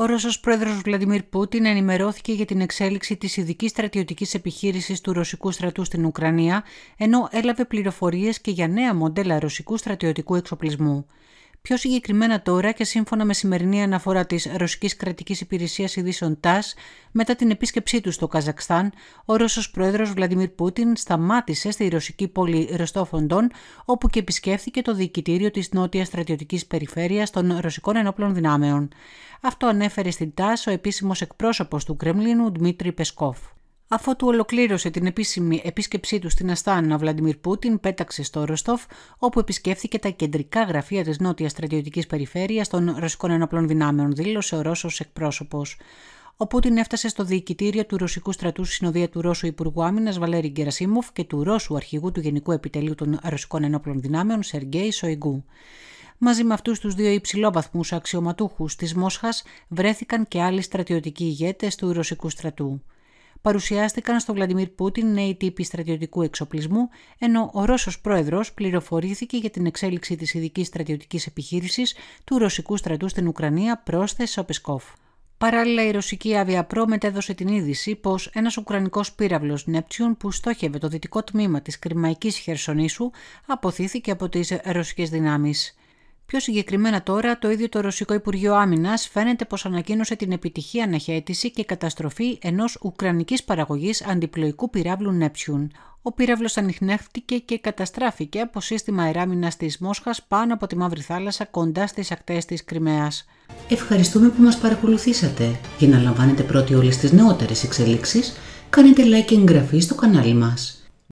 Ο Ρώσος πρόεδρος Βλαντιμίρ Πούτιν ενημερώθηκε για την εξέλιξη της ειδικής στρατιωτικής επιχείρησης του ρωσικού στρατού στην Ουκρανία, ενώ έλαβε πληροφορίες και για νέα μοντέλα ρωσικού στρατιωτικού εξοπλισμού. Πιο συγκεκριμένα τώρα και σύμφωνα με σημερινή αναφορά της Ρωσικής Κρατικής Υπηρεσίας Ειδήσεων ΤΑΣ, μετά την επίσκεψή του στο Καζακστάν, ο Ρώσος Πρόεδρος Βλαντιμίρ Πούτιν σταμάτησε στη ρωσική πόλη Ρωστόφοντων, όπου και επισκέφθηκε το διοικητήριο της Νότιας Στρατιωτικής Περιφέρειας των Ρωσικών Ενόπλων Δυνάμεων. Αυτό ανέφερε στην ΤΑΣ ο επίσημος εκπρόσωπος του Κρεμλίνου Δημήτρη Πεσκόφ. Αφού του ολοκλήρωσε την επίσημη επίσκεψή του στην Αστάνα, ο Βλαντιμίρ Πούτιν πέταξε στο Ροστόφ, όπου επισκέφθηκε τα κεντρικά γραφεία της νότιας στρατιωτικής περιφέρειας των ρωσικών ενόπλων δυνάμεων, δήλωσε ο Ρώσος εκπρόσωπος. Ο Πούτιν έφτασε στο διοικητήριο του Ρωσικού στρατού στη συνοδεία του Ρώσου Υπουργού Άμυνας Βαλέρη Γκερασίμοφ και του Ρώσου Αρχηγού του Γενικού Επιτελείου των Ρωσικών Ενόπλων Δυνάμεων Σεργέη Σοϊγκού. Μαζί με αυτούς τους δύο υψηλόβαθμους αξιωματούχους της Μόσχας βρέθηκαν και άλλοι στρατιωτικοί ηγέτες του Ρωσικού στρατού παρουσιάστηκαν στον Βλαντιμίρ Πούτιν νέοι τύποι στρατιωτικού εξοπλισμού, ενώ ο Ρώσος πρόεδρος πληροφορήθηκε για την εξέλιξη της ειδικής στρατιωτικής επιχείρησης του ρωσικού στρατού στην Ουκρανία πρόσθεσε ο Πεσκόφ. Παράλληλα, η ρωσική Προ μετέδωσε την είδηση πως ένας Ουκρανικός πύραυλος Νέπτσιον που στόχευε το δυτικό τμήμα της Κρυμαϊκής Χερσονήσου αποθήθηκε από τις ρωσικές δυνάμεις. Πιο συγκεκριμένα τώρα, το ίδιο το Ρωσικό Υπουργείο Άμυνας φαίνεται πως ανακοίνωσε την επιτυχή αναχέτηση και καταστροφή ενός ουκρανικής παραγωγής αντιπλοϊκού πυράβλου Νέψιουν. Ο πύραυλος ανοιχνεύτηκε και καταστράφηκε από σύστημα αεράμινα της μόσχας πάνω από τη Μαύρη Θάλασσα κοντά στις ακτές της Κρυμαίας. Ευχαριστούμε που μας παρακολουθήσατε. Για να λαμβάνετε πρώτοι όλες τις νεότερες εξελίξεις. κάνετε like και εγγραφή στο κανάλι μας.